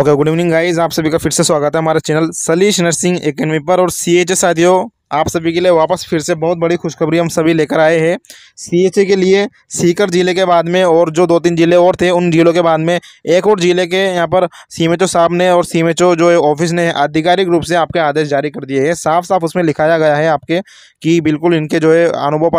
okay good evening guys आप सभी का फिर से स्वागत है हमारे चैनल सलीश नर्सिंग एकेडमी पर और सी एच साथियों आप सभी के लिए वापस फिर से बहुत बड़ी खुशखबरी हम सभी लेकर आए हैं सीएचए के लिए सीकर ज़िले के बाद में और जो दो तीन ज़िले और थे उन ज़िलों के बाद में एक और ज़िले के यहाँ पर सीमेचो साहब ने और सीमेचो जो ऑफिस ने आधिकारिक रूप से आपके आदेश जारी कर दिए हैं साफ साफ उसमें लिखाया गया है आपके कि बिल्कुल इनके जो है अनुभव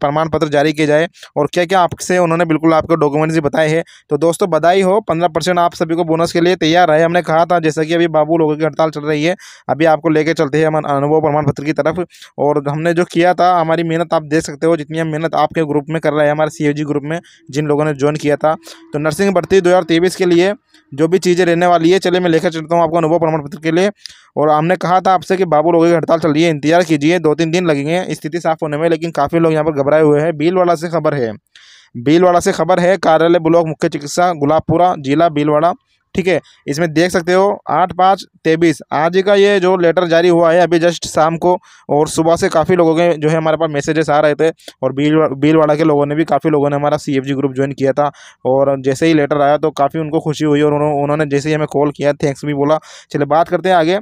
प्रमाण पत्र जारी किए जाए और क्या क्या आपसे उन्होंने बिल्कुल आपके डॉक्यूमेंट्स भी बताए हैं तो दोस्तों बधाई हो पंद्रह आप सभी को बोनस के लिए तैयार है हमने कहा था जैसा कि अभी बाबू लोगों की हड़ताल चल रही है अभी आपको लेके चलते हैं हम अनुभव प्रमाण पत्र की तरफ तरफ और हमने जो किया था हमारी मेहनत आप देख सकते हो जितनी मेहनत आपके ग्रुप में कर रहे हैं हमारे सी ग्रुप में जिन लोगों ने ज्वाइन किया था तो नर्सिंग भर्ती दो के लिए जो भी चीज़ें रहने वाली है चले मैं लेकर चलता हूँ आपको अनुभव प्रमाण पत्र के लिए और हमने कहा था आपसे कि बाबू लोगों की हड़ताल चल रही है इंतजार कीजिए दो तीन दिन लगेंगे स्थिति साफ होने में लेकिन काफ़ी लोग यहाँ पर घबराए हुए हैं बीलवाड़ा से खबर है बीलवाड़ा से खबर है कार्यालय ब्लॉक मुख्य चिकित्सा गुलाबपुरा जिला बीलवाड़ा ठीक है इसमें देख सकते हो आठ पाँच तेईस आज का ये जो लेटर जारी हुआ है अभी जस्ट शाम को और सुबह से काफ़ी लोगों के जो है हमारे पास मैसेजेस आ रहे थे और बिल भीलवाड़ा के लोगों ने भी काफ़ी लोगों ने हमारा सी ग्रुप ज्वाइन किया था और जैसे ही लेटर आया तो काफ़ी उनको खुशी हुई और उन्होंने जैसे ही हमें कॉल किया थैंक्स भी बोला चले बात करते हैं आगे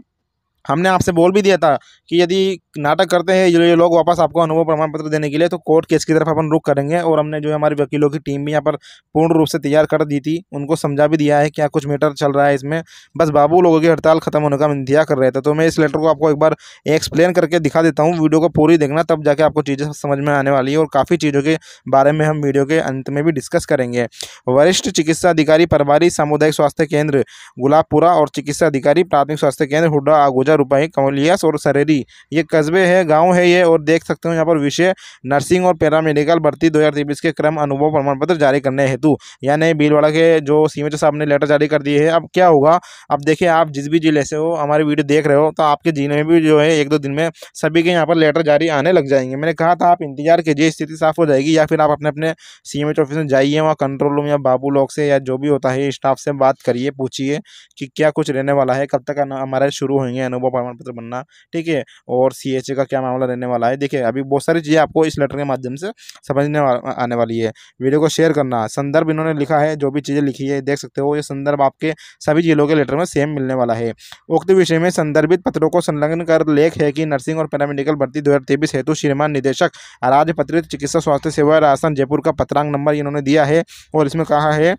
हमने आपसे बोल भी दिया था कि यदि नाटक करते हैं ये लोग वापस आपको अनुभव प्रमाण पत्र देने के लिए तो कोर्ट केस की तरफ अपन रुख करेंगे और हमने जो हमारे वकीलों की टीम भी यहाँ पर पूर्ण रूप से तैयार कर दी थी उनको समझा भी दिया है क्या कुछ मीटर चल रहा है इसमें बस बाबू लोगों की हड़ताल खत्म होने का इंतजार कर रहे थे तो मैं इस लेटर को आपको एक बार एक्सप्लेन करके दिखा देता हूँ वीडियो को पूरी देखना तब जाके आपको चीज़ें समझ में आने वाली है और काफ़ी चीज़ों के बारे में हम वीडियो के अंत में भी डिस्कस करेंगे वरिष्ठ चिकित्सा अधिकारी प्रभारी सामुदायिक स्वास्थ्य केंद्र गुलाबपुरा और चिकित्सा अधिकारी प्राथमिक स्वास्थ्य केंद्र हुडा आगुजा हज़ार रुपये कमलियास और सरेरी ये कस्बे है गांव है ये और देख सकते हो यहाँ पर विषय नर्सिंग और पैरामेडिकल भर्ती दो के क्रम अनुभव प्रमाण पत्र जारी करने हेतु यानी भीलवाड़ा के जो सीमेच साहब ने लेटर जारी कर दिए है अब क्या होगा अब देखिए आप जिस भी जिले से हो हमारी वीडियो देख रहे हो तो आपके जिले में भी जो है एक दो दिन में सभी के यहाँ पर लेटर जारी आने लग जाएंगे मैंने कहा था आप इंतजार कीजिए स्थिति साफ हो जाएगी या फिर आप अपने अपने सी ऑफिस में जाइए वहाँ कंट्रोल रूम या बाबू लॉक से या जो भी होता है स्टाफ से बात करिए पूछिए कि क्या कुछ रहने वाला है कब तक हमारे शुरू होंगे अनुभव वो प्रमाण पत्र बनना ठीक है और सी का क्या मामला रहने वाला है देखिए अभी बहुत सारी चीज़ें आपको इस लेटर के माध्यम से समझने वाला आने वाली है वीडियो को शेयर करना संदर्भ इन्होंने लिखा है जो भी चीज़ें लिखी है देख सकते हो ये संदर्भ आपके सभी जिलों के लेटर में सेम मिलने वाला है उक्त विषय में संदर्भित पत्रों को संलग्न कर लेख है कि नर्सिंग और पैरामेडिकल भर्ती दो हेतु श्रीमान निदेशक राज्य पत्रित चिकित्सा स्वास्थ्य सेवा राजस्थान जयपुर का पत्रांग नंबर इन्होंने दिया है और इसमें कहा है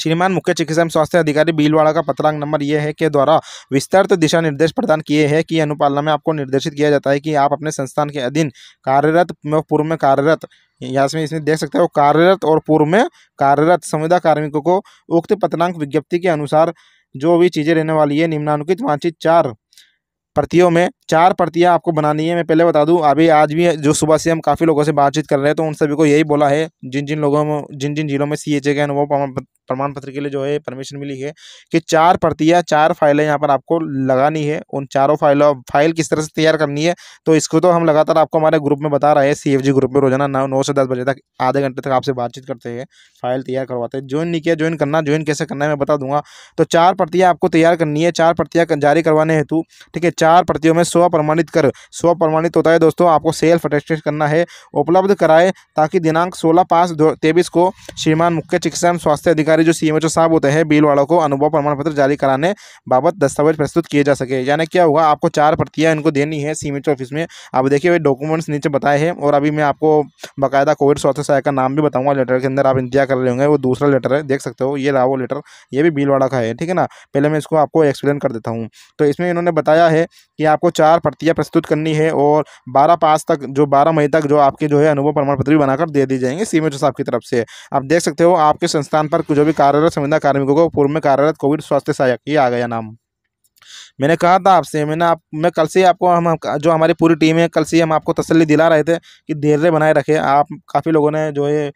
श्रीमान मुख्य चिकित्सा एवं स्वास्थ्य अधिकारी बीलवाड़ा का पत्रांक नंबर यह है के द्वारा विस्तृत दिशा निर्देश प्रदान किए हैं कि अनुपालना में आपको निर्देशित किया जाता है कि आप अपने संस्थान के अधीन कार्यरत पूर्व में कार्यरत यहाँ से इसमें देख सकते हो कार्यरत और पूर्व में कार्यरत संविदा कार्मिकों को उक्त पत्रांक विज्ञप्ति के अनुसार जो भी चीज़ें रहने वाली है निम्नानुकित वांछित चार प्रतियों में चार प्रतियां आपको बनानी है मैं पहले बता दूं अभी आज भी जो सुबह से हम काफ़ी लोगों से बातचीत कर रहे हैं तो उन सभी को यही बोला है जिन जिन लोगों में जिन जिन जिलों में सी एच ए के अनुभव प्रमाण पत्र के लिए जो है परमिशन मिली है कि चार प्रतियाँ चार फाइलें यहाँ पर आपको लगानी है उन चारों फाइलों फाइल किस तरह से तैयार करनी है तो इसको तो हम लगातार आपको हमारे ग्रुप में बता रहे हैं सी ग्रुप में रोजाना नौ से दस बजे तक आधे घंटे तक आपसे बातचीत करते हैं फाइल तैयार करवाते हैं ज्वाइन नहीं किया ज्वाइन करना ज्वाइन कैसे करना है मैं बता दूंगा तो चार प्रतियाँ आपको तैयार करनी है चार प्रतियाँ जारी करवाने हेतु ठीक है चार प्रतियों में स्व प्रमाणित कर स्व प्रमाणित होता है दोस्तों आपको सेल्फ अटेस्टेड करना है उपलब्ध कराए ताकि दिनांक सोलह पाँच दो तेईस को श्रीमान मुख्य चिकित्सा एवं स्वास्थ्य अधिकारी हमारे जो सीएमएचओ साहब होते हैं बिल वालों को अनुभव प्रमाण पत्र जारी कराने बाबत दस्तावेज प्रस्तुत किए जा सके यानी क्या होगा आपको चार प्रतियाँ इनको देनी है सीएमएचओ ऑफिस में आप देखिए वे डॉक्यूमेंट्स नीचे बताए हैं और अभी मैं आपको बाकायदा कोविड स्वास्थ्य सहायक का नाम भी बताऊँगा लेटर के अंदर आप इंतजार कर लेंगे वो दूसरा लेटर है देख सकते हो ये रहा वो लेटर ये भी भीलवाड़ा का है ठीक है ना पहले मैं इसको आपको एक्सप्लेन कर देता हूँ तो इसमें इन्होंने बताया है कि आपको चार प्रतियाँ प्रस्तुत करनी है और बारह पास तक जो बारह मई तक जो आपके जो है अनुभव प्रमाण पत्र भी बनाकर दे दी जाएंगे सीमेचो साहब की तरफ से आप देख सकते हो आपके संस्थान पर जो जो भी कार्यरत संविदा कार्मिकों को पूर्व में कार्यरत कोविड स्वास्थ्य सहायक ये आ गया नाम मैंने कहा था आपसे मैंने आप मैं कल से आपको हम जो हमारी पूरी टीम है कल से हम आपको तसल्ली दिला रहे थे कि धैर्य बनाए रखें आप काफ़ी लोगों ने जो है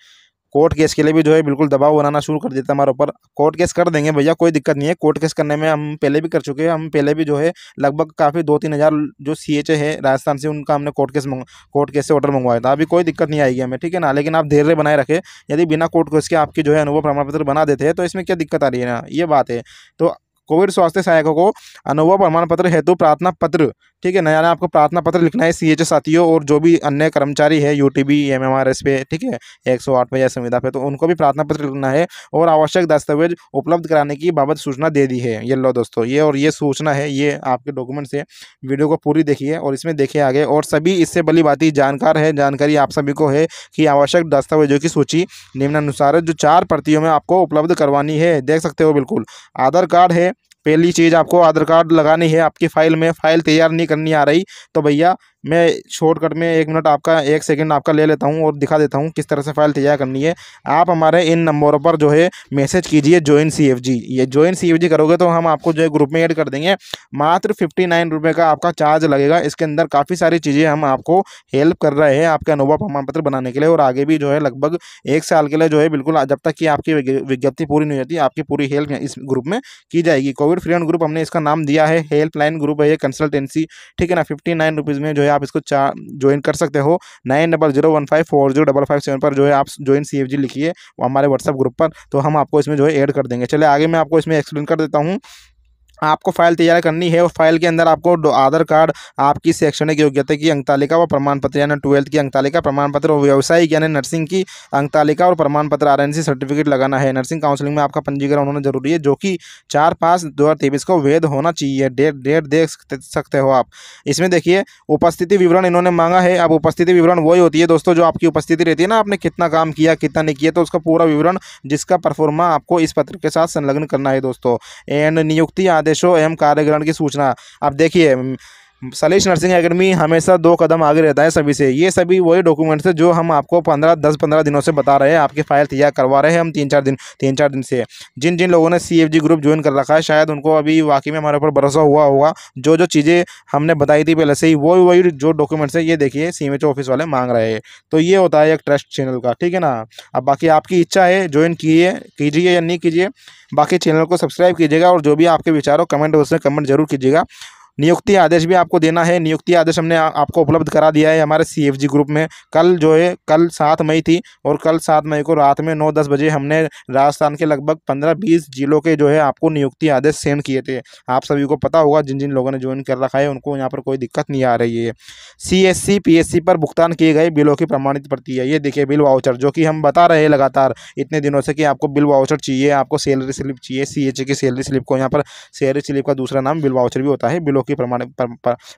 कोर्ट केस के लिए भी जो है बिल्कुल दबाव बनाना शुरू कर देता है हमारे ऊपर कोर्ट केस कर देंगे भैया कोई दिक्कत नहीं है कोर्ट केस करने में हम पहले भी कर चुके हैं हम पहले भी जो है लगभग काफ़ी दो तीन हज़ार जो सी एच है राजस्थान से उनका हमने कोर्ट केस कोर्ट केस से ऑर्डर मंगवाया था अभी कोई दिक्कत नहीं आएगी हमें ठीक है ना लेकिन आप धैर्य बनाए रखें यदि बिना कोर्ट केस के आपकी जो है अनुभव प्रमाण पत्र बना देते हैं तो इसमें क्या दिक्कत आ रही है ना ये बात है तो कोविड स्वास्थ्य सहायकों को अनुभव प्रमाण पत्र हेतु प्रार्थना पत्र ठीक है नया नया आपको प्रार्थना पत्र लिखना है सी एच साथियों और जो भी अन्य कर्मचारी है U T B M M R S पे ठीक है एक सौ आठ पे या संविधा पे तो उनको भी प्रार्थना पत्र लिखना है और आवश्यक दस्तावेज उपलब्ध कराने की बाबत सूचना दे दी है ये लो दोस्तों ये और ये सूचना है ये आपके डॉक्यूमेंट्स है वीडियो को पूरी देखिए और इसमें देखिए आगे और सभी इससे बली बाती जानकार है जानकारी आप सभी को है कि आवश्यक दस्तावेजों की सूची निम्नानुसार जो चार प्रतियों में आपको उपलब्ध करवानी है देख सकते हो बिल्कुल आधार कार्ड है पहली चीज़ आपको आधार कार्ड लगानी है आपकी फ़ाइल में फ़ाइल तैयार नहीं करनी आ रही तो भैया मैं शॉर्टकट में एक मिनट आपका एक सेकेंड आपका ले लेता हूँ और दिखा देता हूँ किस तरह से फाइल तैयार करनी है आप हमारे इन नंबरों पर जो है मैसेज कीजिए ज्वाइन सी एफ जी ये ज्वाइन सी एफ जी करोगे तो हम आपको जो है ग्रुप में ऐड कर देंगे मात्र फिफ्टी नाइन रुपये का आपका चार्ज लगेगा इसके अंदर काफ़ी सारी चीज़ें हम आपको हेल्प कर रहे हैं आपके अनुभव प्रमाण पत्र बनाने के लिए और आगे भी जो है लगभग एक साल के लिए जो है बिल्कुल जब तक कि आपकी विज्ञप्ति पूरी नहीं होती आपकी पूरी हेल्प इस ग्रुप में की जाएगी कोविड फ्री ग्रुप हमने इसका नाम दिया है हेल्पलाइन ग्रुप है ये कंसल्टेंसी ठीक है ना फिफ्टी नाइन रुपीज़ में जो है आप इसको चार ज्वाइन कर सकते हो nine double zero one five four zero double five seven पर जो है आप ज्वाइन सी एफ जी लिखिए हमारे व्हाट्सअप ग्रुप पर तो हम आपको इसमें जो है ऐड कर देंगे चले आगे मैं आपको इसमें एक्सप्लेन कर देता हूँ आपको फाइल तैयार करनी है और फाइल के अंदर आपको आधार कार्ड आपकी शैक्षणिक योग्यता की अंक तालिका व प्रमाण पत्र यानी ट्वेल्थ की अंक तालिका प्रमाण पत्र और व्यवसायिक यानी नर्सिंग की अंक तालिका और प्रमाण पत्र आर सर्टिफिकेट लगाना है नर्सिंग काउंसिलिंग में आपका पंजीकरण होना जरूरी है जो कि चार पाँच दो को वैध होना चाहिए डेट डेट देख सकते हो आप इसमें देखिए उपस्थिति विवरण इन्होंने मांगा है अब उपस्थिति विवरण वही होती है दोस्तों जो आपकी उपस्थिति रहती है ना आपने कितना काम किया कितना नहीं किया तो उसका पूरा विवरण जिसका परफॉर्मा आपको इस पत्र के साथ संलग्न करना है दोस्तों एंड नियुक्ति आदि आदेशों एवं कार्यग्रहण की सूचना अब देखिए सलेश नर्सिंग अकेडमी हमेशा दो कदम आगे रहता है सभी से ये सभी वही डॉक्यूमेंट्स हैं जो हम आपको पंद्रह दस पंद्रह दिनों से बता रहे हैं आपकी फाइल तैयार करवा रहे हैं हम तीन चार दिन तीन चार दिन से जिन जिन लोगों ने सी ग्रुप ज्वाइन कर रखा है शायद उनको अभी वाकई में हमारे ऊपर भरोसा हुआ होगा जो जो चीज़ें हमने बताई थी पहले से ही वो वही जो डॉक्यूमेंट्स है ये देखिए सी ऑफिस वाले मांग रहे हैं तो ये होता है एक ट्रस्ट चैनल का ठीक है ना अब बाकी आपकी इच्छा है ज्वाइन किए कीजिए या नहीं कीजिए बाकी चैनल को सब्सक्राइब कीजिएगा और जो भी आपके विचार हो कमेंट उसमें कमेंट जरूर कीजिएगा नियुक्ति आदेश भी आपको देना है नियुक्ति आदेश हमने आ, आपको उपलब्ध करा दिया है हमारे सी ग्रुप में कल जो है कल सात मई थी और कल सात मई को रात में नौ दस बजे हमने राजस्थान के लगभग पंद्रह बीस जिलों के जो है आपको नियुक्ति आदेश सेंड किए थे आप सभी को पता होगा जिन जिन लोगों ने ज्वाइन कर रखा है उनको यहाँ पर कोई दिक्कत नहीं आ रही है C S C P S C पर भुगतान किए गए बिलों की प्रमाणित प्रति है ये देखिए बिल वाउचर जो कि हम बता रहे हैं लगातार इतने दिनों से कि आपको बिल वाउचर चाहिए आपको सैलरी स्लिप चाहिए सी एच की सैलरी स्लिप को यहाँ पर सैलरी स्लिप का दूसरा नाम बिल वाउचर भी होता है बिलों कि प्रमाणित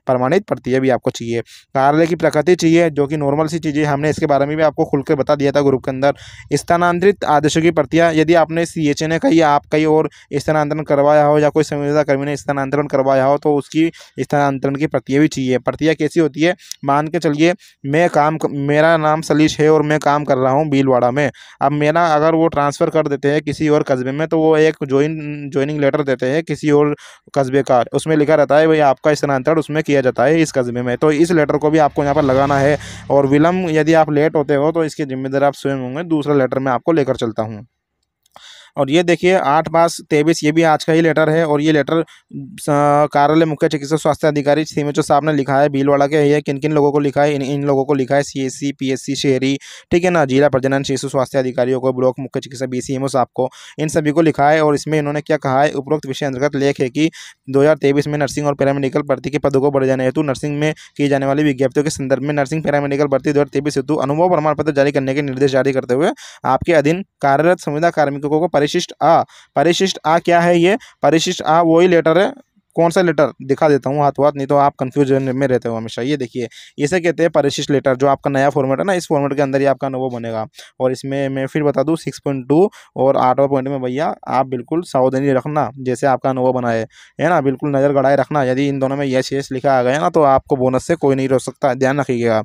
प्रमाणित प्रति भी आपको चाहिए कार्यालय की प्रकृति चाहिए जो कि नॉर्मल सी चीज़ें हमने इसके बारे में भी आपको खुलकर बता दिया था ग्रुप के अंदर स्थानांतरित आदेशों की प्रतियाँ यदि आपने सी एच ए ने कहीं आप कहीं और स्थानांतरण करवाया हो या कोई संविदा कर्मी ने स्थानांतरण करवाया हो तो उसकी स्थानांतरण की प्रतियाँ भी चाहिए प्रतियाँ कैसी होती है मान के चलिए मैं काम मेरा नाम सलीश है और मैं काम कर रहा हूँ भीलवाड़ा में अब मेरा अगर वो ट्रांसफ़र कर देते हैं किसी और कस्बे में तो वो एक ज्वाइन ज्वाइनिंग लेटर देते हैं किसी और कस्बे का उसमें लिखा रहता है या आपका स्थानांतरण उसमें किया जाता है इस कस्बे में तो इस लेटर को भी आपको यहाँ पर लगाना है और विलम्ब यदि आप लेट होते हो तो इसकी जिम्मेदारी आप स्वयं होंगे दूसरा लेटर मैं आपको लेकर चलता हूँ और ये देखिए आठ पास तेईस ये भी आज का ही लेटर है और ये लेटर कार्यालय मुख्य चिकित्सा स्वास्थ्य अधिकारी सीमेचो साहब ने लिखा है भीलवाड़ा के ये किन किन लोगों को लिखा है इन इन लोगों को लिखा है C S C P S C शहरी ठीक है ना जिला प्रजनन शिशु स्वास्थ्य अधिकारियों को ब्लॉक मुख्य चिकित्सा बी सी एम ओ साहब को इन सभी को लिखा है और इसमें इन्होंने क्या कहा है उपरोक्त विषय अंतर्गत लेख है कि दो में नर्सिंग और पैरामेडिकल भर्ती के पदों को बढ़ जाने हेतु नर्सिंग में की जाने वाली विज्ञप्तियों के संदर्भ में नर्सिंग पैरामेडिकल भर्ती दो हेतु अनुभव प्रमाण पत्र जारी करने के निर्देश जारी करते हुए आपके अधीन कार्यरत संविदा कार्मिकों को परिशिष्ट आ परिशिष्ट आ क्या है ये परिशिष्ट आ वही लेटर है कौन सा लेटर दिखा देता हूँ हाथों हाथ नहीं तो आप कन्फ्यूजन में रहते हो हमेशा ये देखिए इसे कहते हैं परिशिष्ट लेटर जो आपका नया फॉर्मेट है ना इस फॉर्मेट के अंदर ही आपका नवो बनेगा और इसमें मैं फिर बता दूँ सिक्स पॉइंट टू और आठवा पॉइंट में भैया आप बिल्कुल सावधानी रखना जैसे आपका अनुभव बना है ना बिल्कुल नज़र गड़ाए रखना यदि इन दोनों में यस यस लिखा आ गया ना तो आपको बोनस से कोई नहीं रोक सकता ध्यान रखिएगा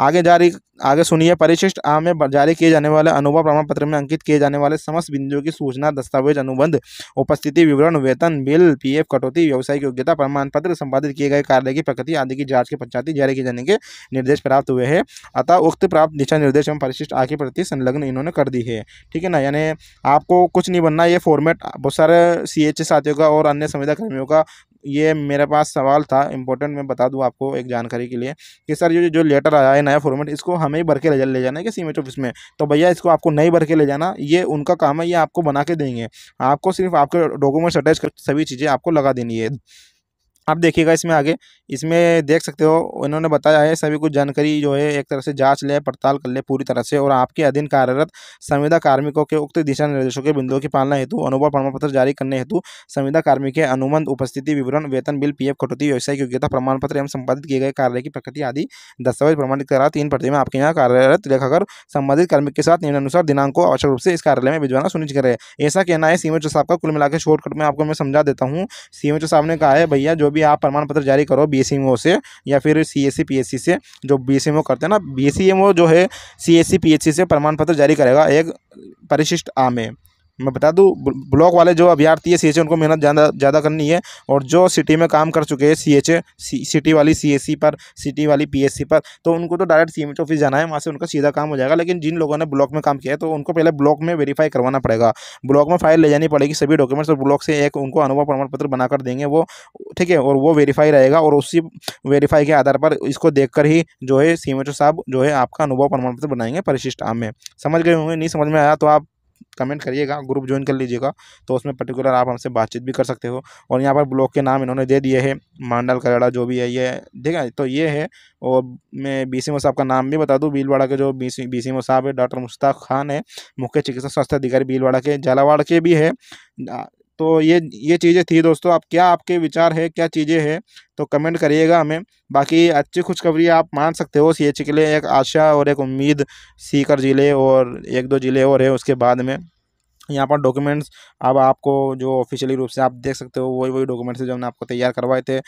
आगे जारी आगे सुनिए परिशिष्ट आम में जारी किए जाने वाले अनुभव प्रमाण पत्र में अंकित किए जाने वाले समस्त बिंदुओं की सूचना दस्तावेज अनुबंध उपस्थिति विवरण वेतन बिल पीएफ कटौती व्यवसाय व्यावसायिक योग्यता प्रमाण पत्र संपादित किए गए कार्य की प्रकृति आदि की जांच के पश्चात ही जारी किए जाने के निर्देश प्राप्त हुए हैं अतः उक्त प्राप्त दिशा निर्देश एवं परिशिष्ट आगे प्रति संलग्न इन्होंने कर दी है ठीक है ना यानी आपको कुछ नहीं बनना ये फॉर्मेट बहुत सारे सी साथियों का और अन्य संविदा कर्मियों का ये मेरे पास सवाल था इम्पोर्टेंट मैं बता दूँ आपको एक जानकारी के लिए कि सर ये जो लेटर आया है नया फॉर्मेट इसको हमें ही भर के ले, ले जाना है कि सीमेंट ऑफिस में तो भैया इसको आपको नहीं भर के ले जाना ये उनका काम है ये आपको बना के देंगे आपको सिर्फ आपके डॉक्यूमेंट्स अटैच कर सभी चीज़ें आपको लगा देनी है आप देखिएगा इसमें आगे इसमें देख सकते हो इन्होंने बताया है सभी कुछ जानकारी जो है एक तरह से जांच ले पड़ताल कर ले पूरी तरह से और आपके अधीन कार्यरत संविदा कार्मिकों के उक्त दिशा निर्देशों के बिंदुओं की पालना हेतु अनुभव प्रमाण पत्र जारी करने हेतु संविदा कार्मिक के अनुमंध उपस्थिति विवरण वेतन बिल पीएफ कटौती व्यवसायिक योग्यता प्रमाण पत्र एवं संपादित किए गए कार्य की प्रकृति आदि दस्तावेज प्रमाणित करा तीन प्रति में आपके यहाँ कार्यरत लेखाकर संबंधित कार्मिक के साथ निम्नानुसार दिनांक को आवश्यक रूप से इस कार्यालय में भिजवाना सुनिश्चित करें ऐसा कहना है सीमेंट साहब का कुल मिलाकर शॉर्टकट में आपको मैं समझा देता हूँ सीमेंट साहब ने कहा है भैया जो भी भी आप प्रमाण पत्र जारी करो बी e से या फिर सी एस e, से जो बी e करते हैं ना बी जो है सी एस से प्रमाण पत्र जारी करेगा एक परिशिष्ट आ में मैं बता दूँ ब्लॉक वाले जो अभ्यार्थी है सी एच उनको मेहनत ज़्यादा ज़्यादा करनी है और जो सिटी में काम कर चुके हैं सी एच सिटी वाली सी एस सी पर सिटी वाली पी एस सी पर तो उनको तो डायरेक्ट सी एम ऑफिस जाना है वहाँ से उनका सीधा काम हो जाएगा लेकिन जिन लोगों ने ब्लॉक में काम किया है तो उनको पहले ब्लॉक में वेरीफाई करवाना पड़ेगा ब्लॉक में फाइल ले जानी पड़ेगी सभी डॉक्यूमेंट्स और ब्लॉक से एक उनको अनुभव प्रमाण पत्र बनाकर देंगे वो ठीक है और वो वेरीफाई रहेगा और उसी वेरीफाई के आधार पर इसको देख ही जो है सी साहब जो है आपका अनुभव प्रमाण पत्र बनाएंगे परिशिष्ट आम में समझ गए होंगे नहीं समझ में आया तो आप कमेंट करिएगा ग्रुप ज्वाइन कर लीजिएगा तो उसमें पर्टिकुलर आप हमसे बातचीत भी कर सकते हो और यहाँ पर ब्लॉक के नाम इन्होंने दे दिए है मांडल करेड़ा जो भी है ये ठीक है तो ये है और मैं बी सी साहब का नाम भी बता दूँ भीलवाड़ा के जो बी सी बी साहब है डॉक्टर मुश्ताक खान है मुख्य चिकित्सा स्वास्थ्य अधिकारी भीलवाड़ा के झालावाड़ के भी है तो ये ये चीज़ें थी दोस्तों आप क्या आपके विचार है क्या चीज़ें हैं तो कमेंट करिएगा हमें बाकी अच्छी खुशखबरी आप मान सकते हो सी के लिए एक आशा और एक उम्मीद सीकर ज़िले और एक दो ज़िले और है उसके बाद में यहाँ पर डॉक्यूमेंट्स अब आपको जो ऑफिशियली रूप से आप देख सकते हो वही वही डॉक्यूमेंट्स जो हमने आपको तैयार करवाए थे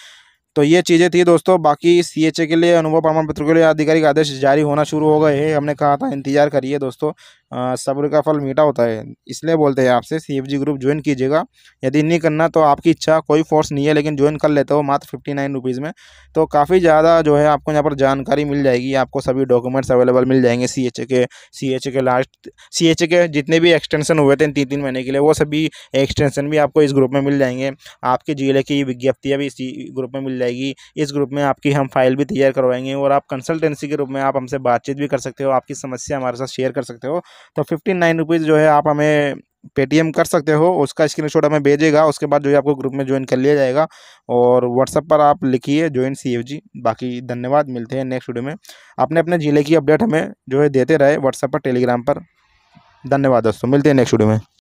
तो ये चीज़ें थी दोस्तों बाकी सी एच ए के लिए अनुभव प्रमाण पत्र के लिए आधिकारिक आदेश जारी होना शुरू हो गए हैं हमने कहा था इंतजार करिए दोस्तों सब्र का फल मीठा होता है इसलिए बोलते हैं आपसे C F G group join कीजिएगा यदि नहीं करना तो आपकी इच्छा कोई फोर्स नहीं है लेकिन ज्वाइन कर लेते हो मात्र फिफ्टी नाइन रुपीज़ में तो काफ़ी ज़्यादा जो है आपको यहाँ पर जानकारी मिल जाएगी आपको सभी डॉक्यूमेंट्स अवेलेबल मिल जाएंगे सी एच ए के सी एच ए के लास्ट सी एच ए के जितने भी एक्सटेंशन हुए थे तीन तीन महीने के लिए वो सभी एक्सटेंशन भी आपको इस ग्रुप में मिल जाएंगे आपके जिले की विज्ञप्तियाँ भी इसी ग्रुप में मिल जाएगी इस ग्रुप में आपकी हम फाइल भी तैयार करवाएंगे और आप कंसल्टेंसी के रूप में आप हमसे बातचीत भी कर सकते हो आपकी समस्या हमारे साथ शेयर कर सकते हो तो फिफ्टी नाइन रुपीज़ जो है आप हमें पेटीएम कर सकते हो उसका स्क्रीनशॉट हमें भेजेगा उसके बाद जो है आपको ग्रुप में ज्वाइन कर लिया जाएगा और व्हाट्सअप पर आप लिखिए ज्वाइन सी एफ जी बाकी धन्यवाद मिलते हैं नेक्स्ट वीडियो में अपने अपने ज़िले की अपडेट हमें जो है देते रहे व्हाट्सअप पर टेलीग्राम पर धन्यवाद दोस्तों मिलते हैं नेक्स्ट वीडियो में